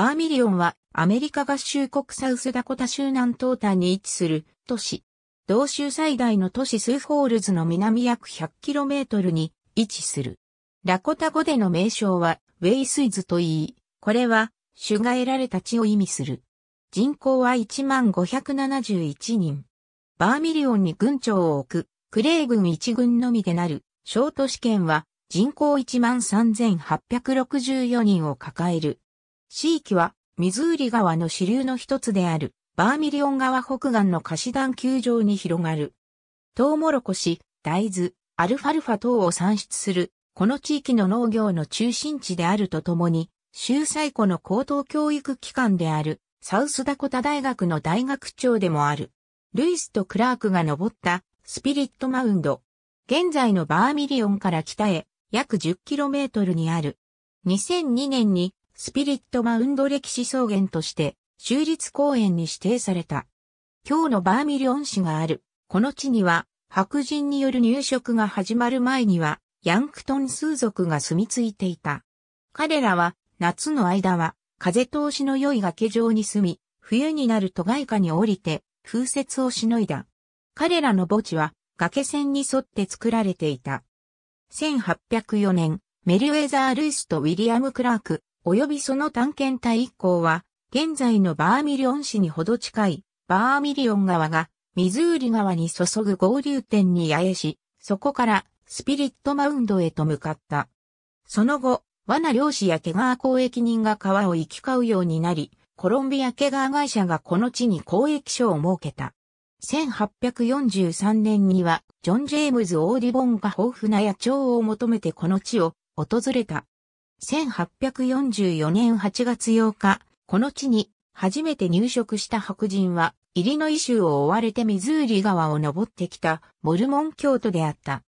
バーミリオンはアメリカ合衆国サウスダコタ州南東端に位置する都市。同州最大の都市スーフォールズの南約 100km に位置する。ラコタ語での名称はウェイスイズと言い、これは種が得られた地を意味する。人口は1571人。バーミリオンに軍庁を置く、クレイ軍1軍のみでなる、小都市圏は人口1万3864人を抱える。地域は、ミズーリ川の支流の一つである、バーミリオン川北岸の貸し段球場に広がる。トウモロコシ、大豆、アルファルファ等を産出する、この地域の農業の中心地であるとともに、州最古の高等教育機関である、サウスダコタ大学の大学長でもある。ルイスとクラークが登ったスピリットマウンド。現在のバーミリオンから北へ約 10km にある。2002年にスピリットマウンド歴史草原として、州立公園に指定された。今日のバーミリオン市がある。この地には、白人による入植が始まる前には、ヤンクトン数族が住み着いていた。彼らは、夏の間は、風通しの良い崖上に住み、冬になると外下に降りて、風雪をしのいだ。彼らの墓地は、崖線に沿って作られていた。1804年、メリウェザー・ルイスとウィリアム・クラーク、及びその探検隊一行は、現在のバーミリオン市にほど近い、バーミリオン川が、ミズーリ川に注ぐ合流点に八重し、そこからスピリットマウンドへと向かった。その後、罠漁師や毛皮交易人が川を行き交うようになり、コロンビア毛皮会社がこの地に交易所を設けた。1843年には、ジョン・ジェームズ・オーディボンが豊富な野鳥を求めてこの地を訪れた。1844年8月8日、この地に初めて入植した白人は、イリノイ州を追われてミズーリ川を登ってきたモルモン教徒であった。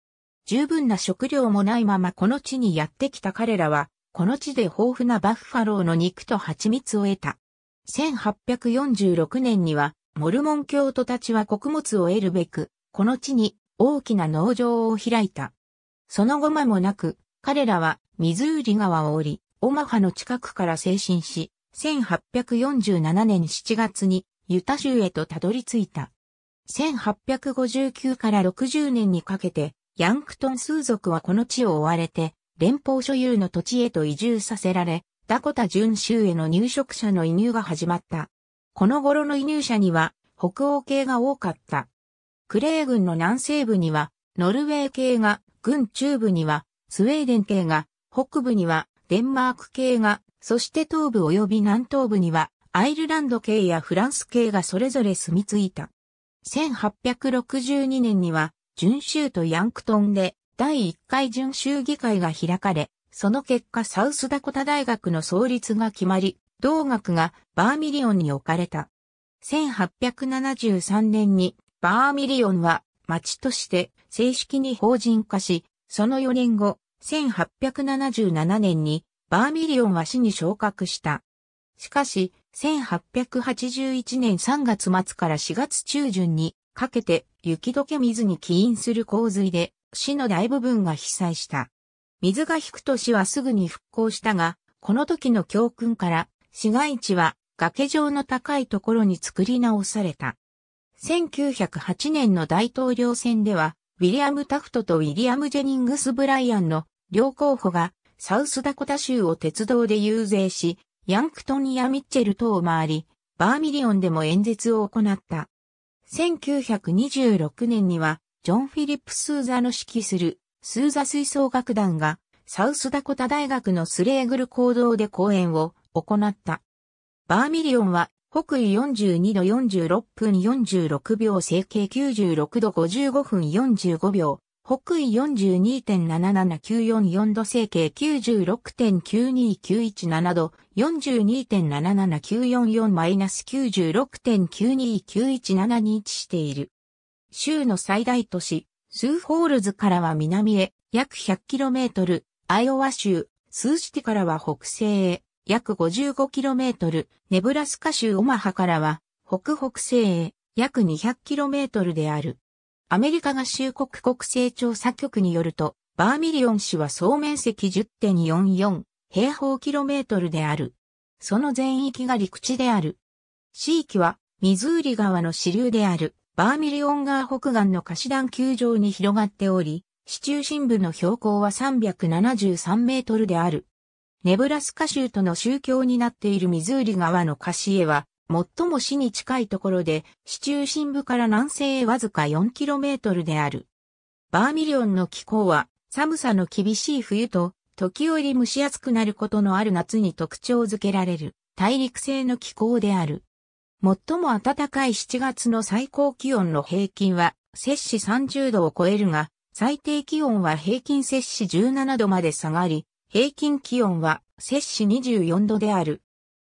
十分な食料もないままこの地にやってきた彼らは、この地で豊富なバッファローの肉と蜂蜜を得た。1846年には、モルモン教徒たちは穀物を得るべく、この地に大きな農場を開いた。その後間もなく、彼らはミズーリ川を降り、オマハの近くから精神し、1847年7月にユタ州へとたどり着いた。1859から60年にかけて、ヤンクトン数族はこの地を追われて、連邦所有の土地へと移住させられ、ダコタ準州への入植者の移入が始まった。この頃の移入者には北欧系が多かった。クレー軍の南西部にはノルウェー系が、軍中部にはスウェーデン系が、北部にはデンマーク系が、そして東部及び南東部にはアイルランド系やフランス系がそれぞれ住み着いた。1862年には、準州とヤンクトンで第1回準州議会が開かれ、その結果サウスダコタ大学の創立が決まり、同学がバーミリオンに置かれた。1873年にバーミリオンは町として正式に法人化し、その4年後、1877年にバーミリオンは市に昇格した。しかし、1881年3月末から4月中旬にかけて雪解け水に起因する洪水で市の大部分が被災した。水が引くと市はすぐに復興したが、この時の教訓から市街地は崖状の高いところに作り直された。1908年の大統領選ではウィリアム・タフトとウィリアム・ジェニングス・ブライアンの両候補がサウスダコタ州を鉄道で遊説し、ヤンクトンア・ミッチェル等を回り、バーミリオンでも演説を行った。1926年には、ジョン・フィリップ・スーザの指揮する、スーザ吹奏楽団が、サウスダコタ大学のスレーグル講堂で講演を行った。バーミリオンは北緯42度46分46秒整形96度55分45秒、北緯42.77944度整形96.92917度42.77944-96.92917に位置している。州の最大都市、スーホールズからは南へ約 100km、アイオワ州、スーシティからは北西へ約 55km、ネブラスカ州オマハからは、北北西へ約 200km である。アメリカ合衆国国勢調査局によると、バーミリオン市は総面積10.44平方キロメートルである。その全域が陸地である。市域は、ミズーリ川の支流である、バーミリオン川北岸の貸し団球場に広がっており、市中心部の標高は373メートルである。ネブラスカ州との宗教になっているミズーリ川のカシエは、最も市に近いところで、市中心部から南西へわずか 4km である。バーミリオンの気候は、寒さの厳しい冬と、時折蒸し暑くなることのある夏に特徴づけられる、大陸性の気候である。最も暖かい7月の最高気温の平均は、摂氏30度を超えるが、最低気温は平均摂氏17度まで下がり、平均気温は摂氏24度である。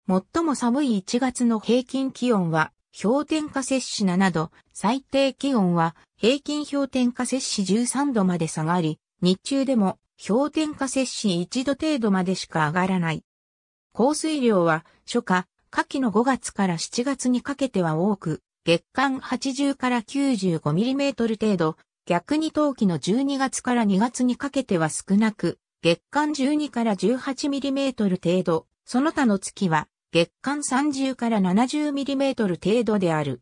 最も寒い1月の平均気温は氷点下摂氏7度、最低気温は平均氷点下摂氏13度まで下がり、日中でも氷点下摂氏1度程度までしか上がらない。降水量は初夏、夏季の5月から7月にかけては多く、月間80から95ミリメートル程度、逆に冬季の12月から2月にかけては少なく、月間12から1 8トル程度、その他の月は月間30から7 0トル程度である。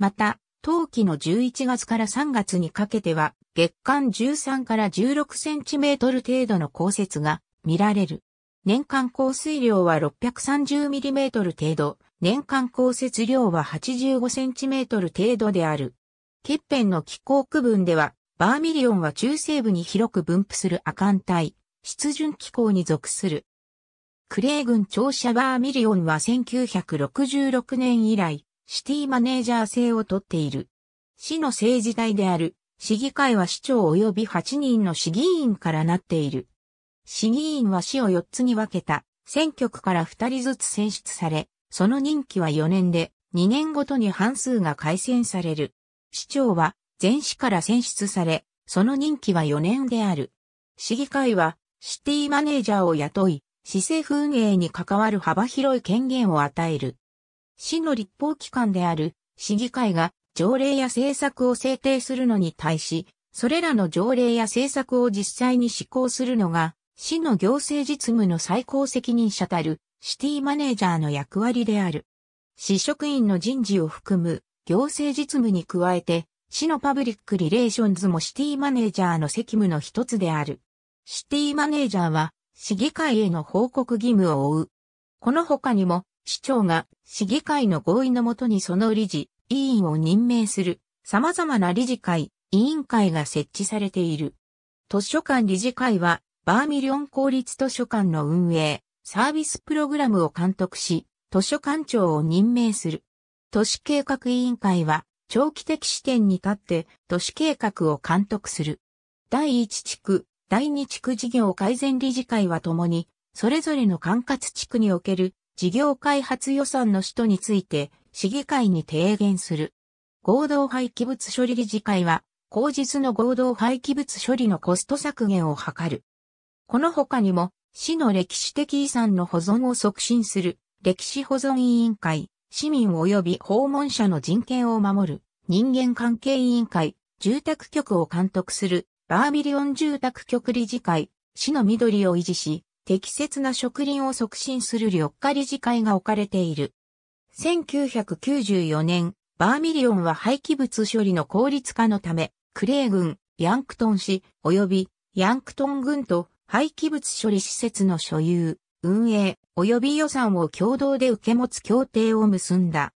また、冬季の11月から3月にかけては月間13から1 6トル程度の降雪が見られる。年間降水量は6 3 0トル程度、年間降雪量は8 5トル程度である。欠片の気候区分では、バーミリオンは中西部に広く分布する亜寒帯、湿潤機構に属する。クレー軍庁舎バーミリオンは1966年以来、シティマネージャー制をとっている。市の政治体である、市議会は市長及び8人の市議員からなっている。市議員は市を4つに分けた、選挙区から2人ずつ選出され、その任期は4年で、2年ごとに半数が改選される。市長は、全市から選出され、その任期は4年である。市議会は、シティマネージャーを雇い、市政運営に関わる幅広い権限を与える。市の立法機関である市議会が条例や政策を制定するのに対し、それらの条例や政策を実際に施行するのが、市の行政実務の最高責任者たるシティマネージャーの役割である。市職員の人事を含む行政実務に加えて、市のパブリックリレーションズもシティマネージャーの責務の一つである。シティマネージャーは市議会への報告義務を負う。この他にも市長が市議会の合意のもとにその理事、委員を任命する様々な理事会、委員会が設置されている。図書館理事会はバーミリオン公立図書館の運営、サービスプログラムを監督し、図書館長を任命する。都市計画委員会は長期的視点に立って都市計画を監督する。第1地区、第二地区事業改善理事会はともに、それぞれの管轄地区における事業開発予算の使途について、市議会に提言する。合同廃棄物処理理事会は、後日の合同廃棄物処理のコスト削減を図る。この他にも、市の歴史的遺産の保存を促進する、歴史保存委員会、市民及び訪問者の人権を守る、人間関係委員会、住宅局を監督する、バーミリオン住宅局理事会、市の緑を維持し、適切な植林を促進する緑化理事会が置かれている。1994年、バーミリオンは廃棄物処理の効率化のため、クレー郡、ヤンクトン市、及びヤンクトン郡と廃棄物処理施設の所有、運営、及び予算を共同で受け持つ協定を結んだ。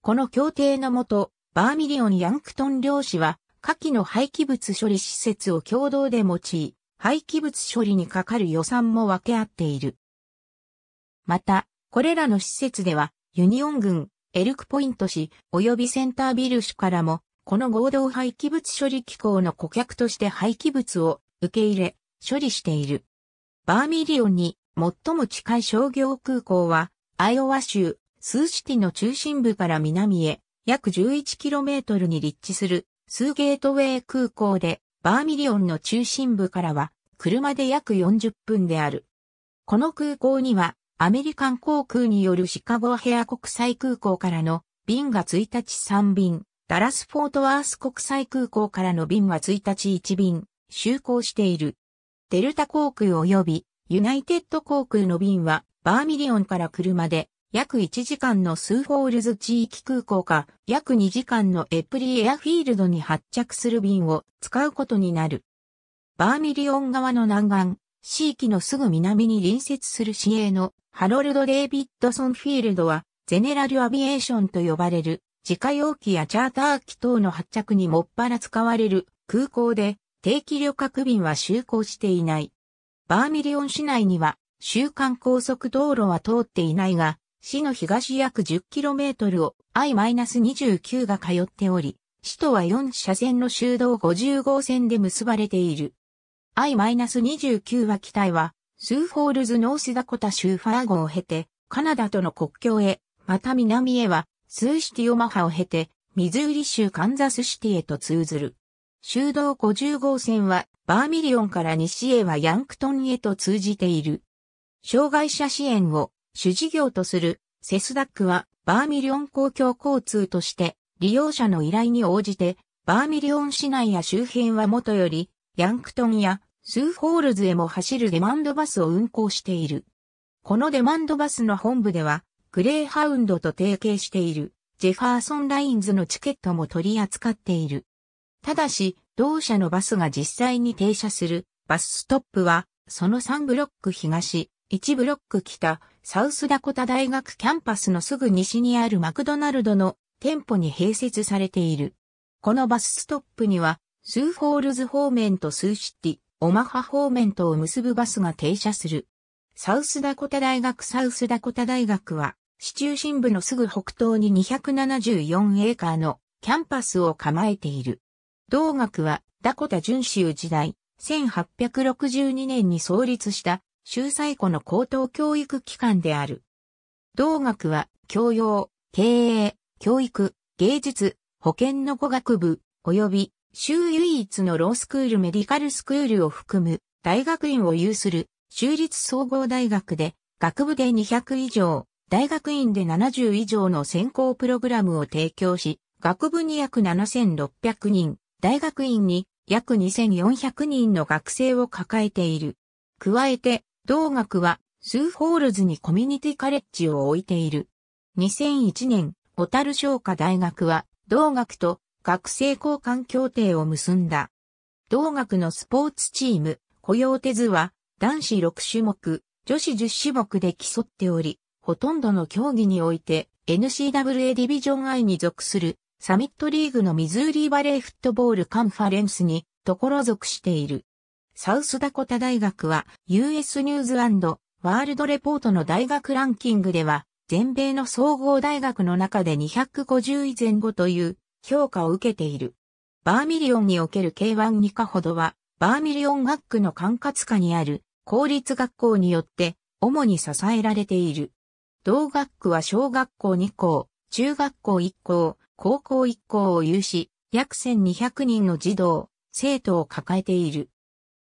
この協定のもと、バーミリオン・ヤンクトン漁師は下記の廃棄物処理施設を共同で用い、廃棄物処理にかかる予算も分け合っている。また、これらの施設では、ユニオン郡、エルクポイント市、及びセンタービル市からも、この合同廃棄物処理機構の顧客として廃棄物を受け入れ、処理している。バーミリオンに最も近い商業空港は、アイオワ州、スーシティの中心部から南へ、約 11km に立地するスーゲートウェイ空港でバーミリオンの中心部からは車で約40分である。この空港にはアメリカン航空によるシカゴヘア国際空港からの便が1日3便、ダラスフォートワース国際空港からの便は1日1便、就航している。デルタ航空及びユナイテッド航空の便はバーミリオンから車で約1時間のスーフォールズ地域空港か、約2時間のエプリエアフィールドに発着する便を使うことになる。バーミリオン側の南岸、地域のすぐ南に隣接する市営のハロルド・デイビッドソンフィールドは、ゼネラル・アビエーションと呼ばれる、自家用機やチャーター機等の発着にもっぱら使われる空港で、定期旅客便は就航していない。バーミリオン市内には、週間高速道路は通っていないが、市の東約 10km を I-29 が通っており、市とは4車線の修道50号線で結ばれている。I-29 は機体は、スーフォールズ・ノースダコタ州ファーゴを経て、カナダとの国境へ、また南へは、スーシティ・オマハを経て、ミズーリ州カンザスシティへと通ずる。修道50号線は、バーミリオンから西へはヤンクトンへと通じている。障害者支援を主事業とするセスダックはバーミリオン公共交通として利用者の依頼に応じてバーミリオン市内や周辺はもとよりヤンクトンやスーホールズへも走るデマンドバスを運行している。このデマンドバスの本部ではグレーハウンドと提携しているジェファーソンラインズのチケットも取り扱っている。ただし、同社のバスが実際に停車するバスストップは、その3ブロック東、1ブロック北、サウスダコタ大学キャンパスのすぐ西にあるマクドナルドの店舗に併設されている。このバスストップには、スーフォールズ方面とスーシティ、オマハ方面とを結ぶバスが停車する。サウスダコタ大学サウスダコタ大学は、市中心部のすぐ北東に274エーカーのキャンパスを構えている。同学はダコタ準州時代、1862年に創立した秀才湖の高等教育機関である。同学は、教養、経営、教育、芸術、保健の語学部、及び、州唯一のロースクールメディカルスクールを含む、大学院を有する、州立総合大学で、学部で200以上、大学院で70以上の専攻プログラムを提供し、学部に約7600人、大学院に約2400人の学生を抱えている。加えて、同学は、スーホールズにコミュニティカレッジを置いている。2001年、小樽商科大学は、同学と学生交換協定を結んだ。同学のスポーツチーム、雇用手図は、男子6種目、女子10種目で競っており、ほとんどの競技において、n c w a ディビジョン I に属する、サミットリーグのミズーリーバレーフットボールカンファレンスに、ところ属している。サウスダコタ大学は US ニューズワールドレポートの大学ランキングでは全米の総合大学の中で250位前後という評価を受けている。バーミリオンにおける K1 にかほどはバーミリオン学区の管轄下にある公立学校によって主に支えられている。同学区は小学校2校、中学校1校、高校1校を有し、約1200人の児童、生徒を抱えている。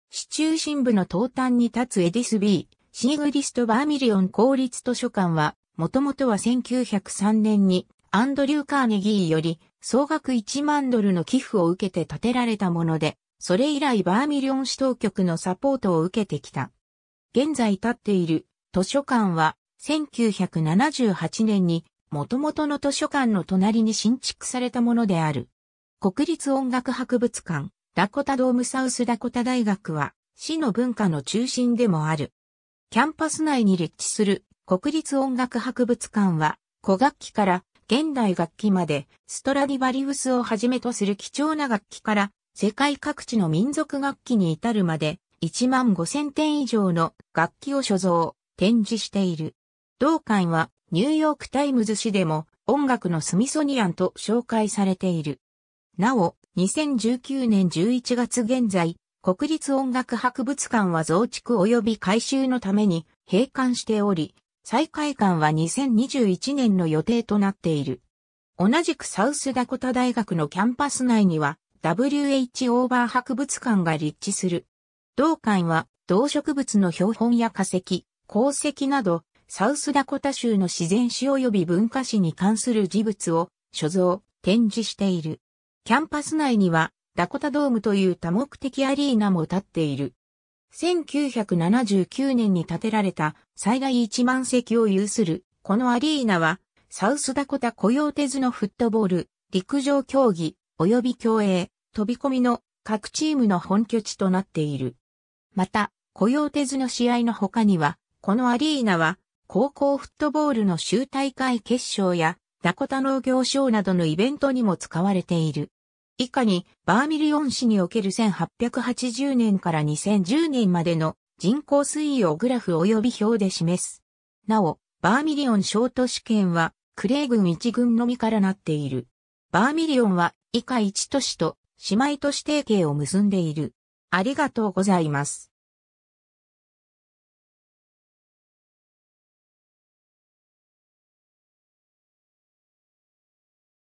市中心部の東端に立つエディスビー、シーグリスト・バーミリオン公立図書館は、もともとは1903年にアンドリュー・カーネギーより総額1万ドルの寄付を受けて建てられたもので、それ以来バーミリオン市当局のサポートを受けてきた。現在建っている図書館は1978年にもともとの図書館の隣に新築されたものである。国立音楽博物館、ダコタドームサウスダコタ大学は、市の文化の中心でもある。キャンパス内に立地する国立音楽博物館は、古楽器から現代楽器まで、ストラディバリウスをはじめとする貴重な楽器から、世界各地の民族楽器に至るまで、1万5000点以上の楽器を所蔵、展示している。同館は、ニューヨークタイムズ市でも、音楽のスミソニアンと紹介されている。なお、2019年11月現在、国立音楽博物館は増築及び改修のために閉館しており、再開館は2021年の予定となっている。同じくサウスダコタ大学のキャンパス内には w h オーバー博物館が立地する。同館は動植物の標本や化石、鉱石などサウスダコタ州の自然史及び文化史に関する事物を所蔵、展示している。キャンパス内にはダコタドームという多目的アリーナも建っている。1979年に建てられた最大1万席を有するこのアリーナはサウスダコタコヨーテズのフットボール、陸上競技及び競泳、飛び込みの各チームの本拠地となっている。また、コヨーテズの試合の他には、このアリーナは高校フットボールの集大会決勝やダコタ農業賞などのイベントにも使われている。以下に、バーミリオン市における1880年から2010年までの人口推移をグラフ及び表で示す。なお、バーミリオン小都市圏は、クレイ軍1軍のみからなっている。バーミリオンは、以下1都市と姉妹都市提携を結んでいる。ありがとうございます。